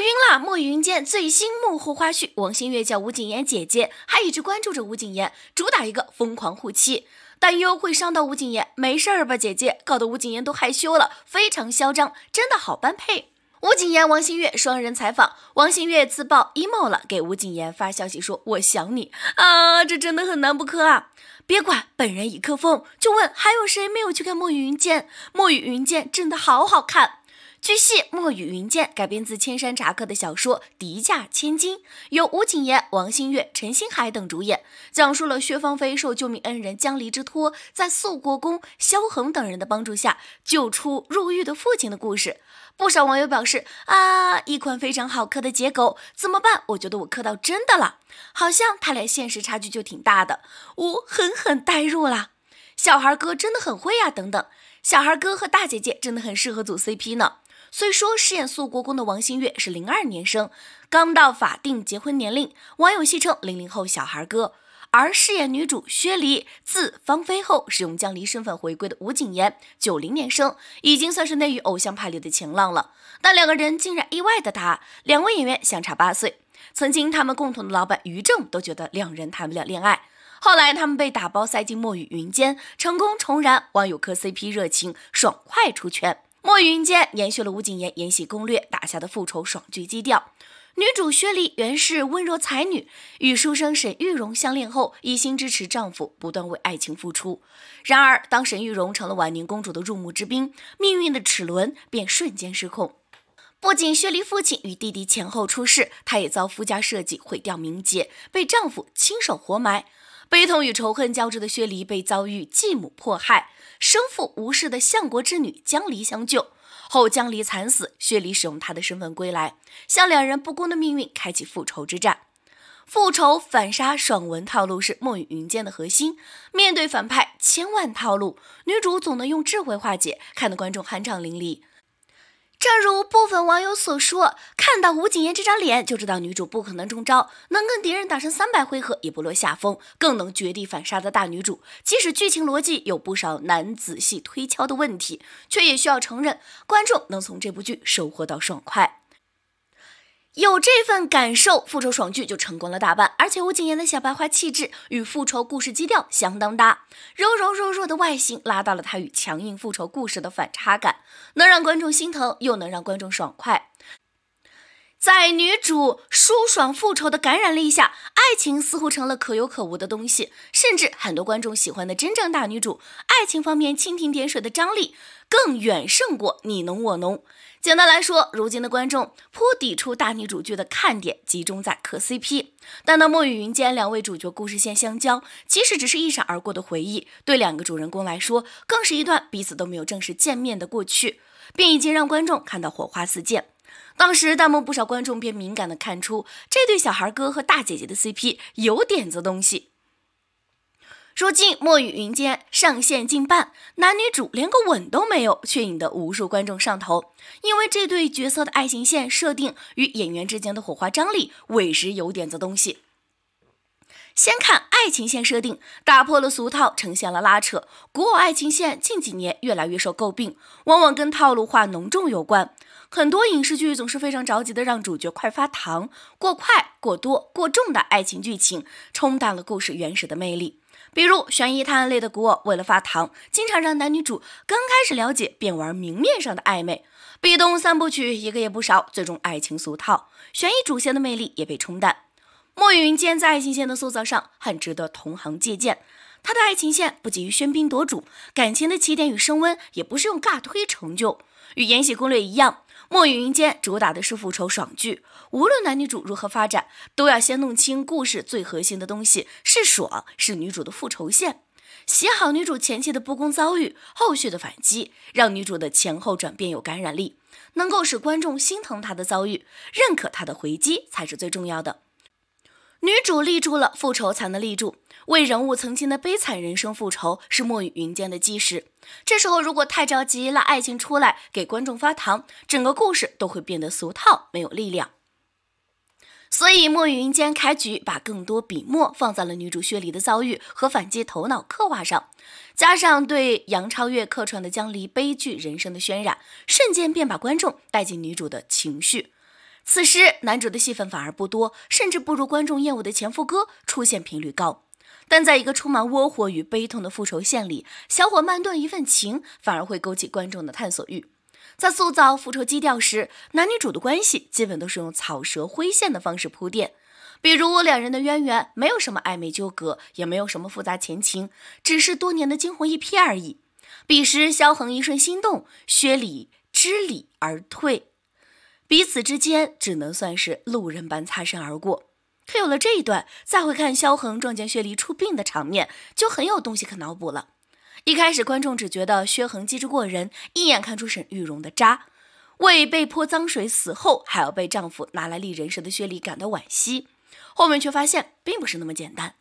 晕了！《墨雨云间》最新幕后花絮，王星越叫吴谨言姐姐，还一直关注着吴谨言，主打一个疯狂护妻，担忧会伤到吴谨言，没事儿吧姐姐？搞得吴谨言都害羞了，非常嚣张，真的好般配。吴谨言、王星越双人采访，王星越自曝 emo 了，给吴谨言发消息说我想你啊，这真的很难不磕啊！别管，本人已磕疯。就问还有谁没有去看《墨雨云间》？《墨雨云间》真的好好看。据悉，《墨雨云间》改编自千山茶客的小说《迪迦千金》，由吴谨言、王星越、陈星海等主演，讲述了薛芳菲受救命恩人江离之托，在肃国公萧衡等人的帮助下救出入狱的父亲的故事。不少网友表示：“啊，一款非常好磕的结狗，怎么办？我觉得我磕到真的了，好像他俩现实差距就挺大的，我狠狠代入了。小孩哥真的很会呀，等等，小孩哥和大姐姐真的很适合组 CP 呢。”虽说饰演素国公的王星越，是零二年生，刚到法定结婚年龄，网友戏称“零零后小孩哥”；而饰演女主薛离、字芳菲后使用江离身份回归的吴谨言，九零年生，已经算是内娱偶像派里的情郎了。但两个人竟然意外的搭，两位演员相差八岁，曾经他们共同的老板于正都觉得两人谈不了恋爱。后来他们被打包塞进《墨雨云间》，成功重燃网友磕 CP 热情，爽快出圈。墨云间延续了吴谨言、延禧攻略打下的复仇爽剧基调。女主薛丽原是温柔才女，与书生沈玉容相恋后，一心支持丈夫，不断为爱情付出。然而，当沈玉容成了婉宁公主的入幕之宾，命运的齿轮便瞬间失控。不仅薛丽父亲与弟弟前后出事，她也遭夫家设计毁掉名节，被丈夫亲手活埋。悲痛与仇恨交织的薛离被遭遇继母迫害，生父无事的相国之女江离相救后，江离惨死，薛离使用他的身份归来，向两人不公的命运开启复仇之战。复仇反杀爽文套路是《墨雨云间》的核心，面对反派千万套路，女主总能用智慧化解，看得观众酣畅淋漓。正如部分网友所说，看到吴谨言这张脸就知道女主不可能中招，能跟敌人打上三百回合也不落下风，更能绝地反杀的大女主。即使剧情逻辑有不少难仔细推敲的问题，却也需要承认，观众能从这部剧收获到爽快。有这份感受，复仇爽剧就成功了大半。而且吴谨言的小白花气质与复仇故事基调相当搭，柔柔弱弱的外形拉大了她与强硬复仇故事的反差感，能让观众心疼，又能让观众爽快。在女主舒爽复仇的感染力下，爱情似乎成了可有可无的东西，甚至很多观众喜欢的真正大女主，爱情方面蜻蜓点水的张力更远胜过你侬我侬。简单来说，如今的观众颇抵触大女主剧的看点集中在磕 CP，但当墨雨云间两位主角故事线相交，即使只是一闪而过的回忆，对两个主人公来说，更是一段彼此都没有正式见面的过去，并已经让观众看到火花四溅。当时弹幕不少观众便敏感的看出这对小孩哥和大姐姐的 CP 有点子东西。如今《墨雨云间》上线近半，男女主连个吻都没有，却引得无数观众上头，因为这对角色的爱情线设定与演员之间的火花张力，委实有点子东西。先看爱情线设定，打破了俗套，呈现了拉扯。古偶爱情线近几年越来越受诟病，往往跟套路化浓重有关。很多影视剧总是非常着急的让主角快发糖，过快、过多、过重的爱情剧情冲淡了故事原始的魅力。比如悬疑探案类的古偶，为了发糖，经常让男女主刚开始了解便玩明面上的暧昧。壁咚三部曲一个也不少，最终爱情俗套，悬疑主线的魅力也被冲淡。墨雨云间在爱情线的塑造上很值得同行借鉴。他的爱情线不急于喧宾夺主，感情的起点与升温也不是用尬推成就。与《延禧攻略》一样，墨雨云间主打的是复仇爽剧。无论男女主如何发展，都要先弄清故事最核心的东西是爽，是女主的复仇线。写好女主前期的不公遭遇，后续的反击，让女主的前后转变有感染力，能够使观众心疼她的遭遇，认可她的回击，才是最重要的。女主立住了，复仇才能立住。为人物曾经的悲惨人生复仇，是墨雨云间的基石。这时候如果太着急拉爱情出来给观众发糖，整个故事都会变得俗套，没有力量。所以墨雨云间开局把更多笔墨放在了女主薛离的遭遇和反击头脑刻画上，加上对杨超越客串的江离悲剧人生的渲染，瞬间便把观众带进女主的情绪。此时，男主的戏份反而不多，甚至不如观众厌恶的前夫哥出现频率高。但在一个充满窝火与悲痛的复仇线里，小伙慢炖一份情，反而会勾起观众的探索欲。在塑造复仇基调时，男女主的关系基本都是用草蛇灰线的方式铺垫，比如两人的渊源没有什么暧昧纠葛，也没有什么复杂前情，只是多年的惊鸿一瞥而已。彼时，萧恒一瞬心动，薛礼知礼而退。彼此之间只能算是路人般擦身而过，可有了这一段，再回看萧衡撞见薛离出殡的场面，就很有东西可脑补了。一开始观众只觉得薛衡机智过人，一眼看出沈玉容的渣，为被泼脏水死后还要被丈夫拿来立人设的薛离感到惋惜，后面却发现并不是那么简单。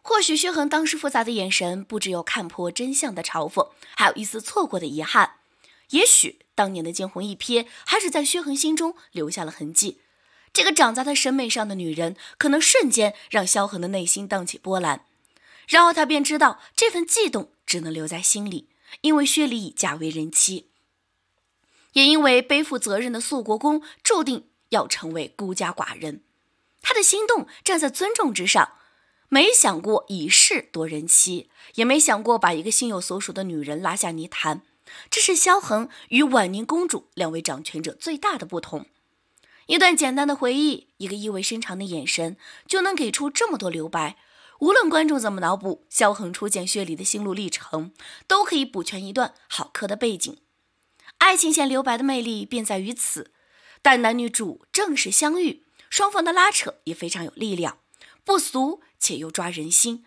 或许薛衡当时复杂的眼神，不只有看破真相的嘲讽，还有一丝错过的遗憾。也许当年的惊鸿一瞥，还是在薛恒心中留下了痕迹。这个长在他审美上的女人，可能瞬间让萧恒的内心荡起波澜。然后他便知道，这份悸动只能留在心里，因为薛离已嫁为人妻，也因为背负责任的肃国公注定要成为孤家寡人。他的心动站在尊重之上，没想过以势夺人妻，也没想过把一个心有所属的女人拉下泥潭。这是萧衡与婉宁公主两位掌权者最大的不同。一段简单的回忆，一个意味深长的眼神，就能给出这么多留白。无论观众怎么脑补，萧衡初见薛离的心路历程，都可以补全一段好磕的背景。爱情线留白的魅力便在于此。但男女主正式相遇，双方的拉扯也非常有力量，不俗且又抓人心。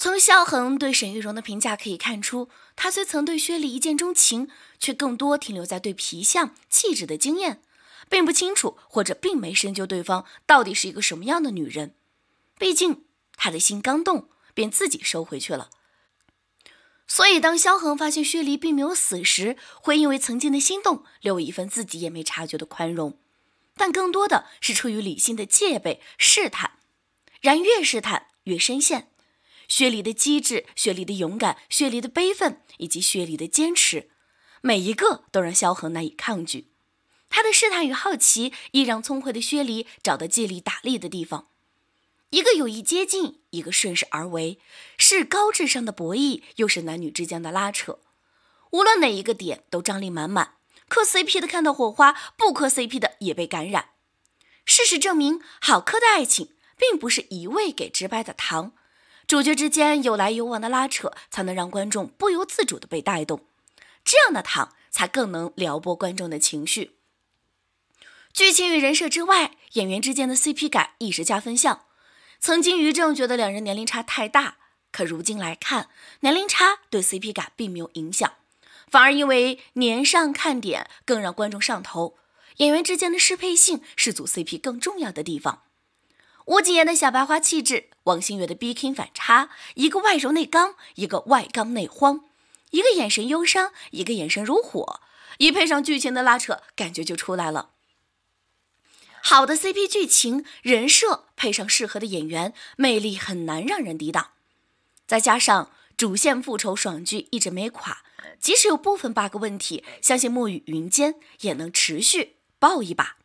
从萧衡对沈玉荣的评价可以看出，他虽曾对薛莉一见钟情，却更多停留在对皮相气质的经验，并不清楚或者并没深究对方到底是一个什么样的女人。毕竟他的心刚动，便自己收回去了。所以，当萧衡发现薛离并没有死时，会因为曾经的心动留一份自己也没察觉的宽容，但更多的是出于理性的戒备试探。然越试探越深陷。薛离的机智，薛离的勇敢，薛离的悲愤，以及薛离的坚持，每一个都让萧衡难以抗拒。他的试探与好奇，亦让聪慧的薛离找到借力打力的地方。一个有意接近，一个顺势而为，是高智商的博弈，又是男女之间的拉扯。无论哪一个点都张力满满。磕 CP 的看到火花，不磕 CP 的也被感染。事实证明，好磕的爱情并不是一味给直白的糖。主角之间有来有往的拉扯，才能让观众不由自主的被带动，这样的糖才更能撩拨观众的情绪。剧情与人设之外，演员之间的 CP 感一是加分项。曾经于正觉得两人年龄差太大，可如今来看，年龄差对 CP 感并没有影响，反而因为年上看点更让观众上头。演员之间的适配性是组 CP 更重要的地方。吴谨言的小白花气质，王星越的 Bking 反差，一个外柔内刚，一个外刚内慌，一个眼神忧伤，一个眼神如火，一配上剧情的拉扯，感觉就出来了。好的 CP 剧情人设配上适合的演员，魅力很难让人抵挡。再加上主线复仇爽剧一直没垮，即使有部分 bug 问题，相信墨雨云间也能持续爆一把。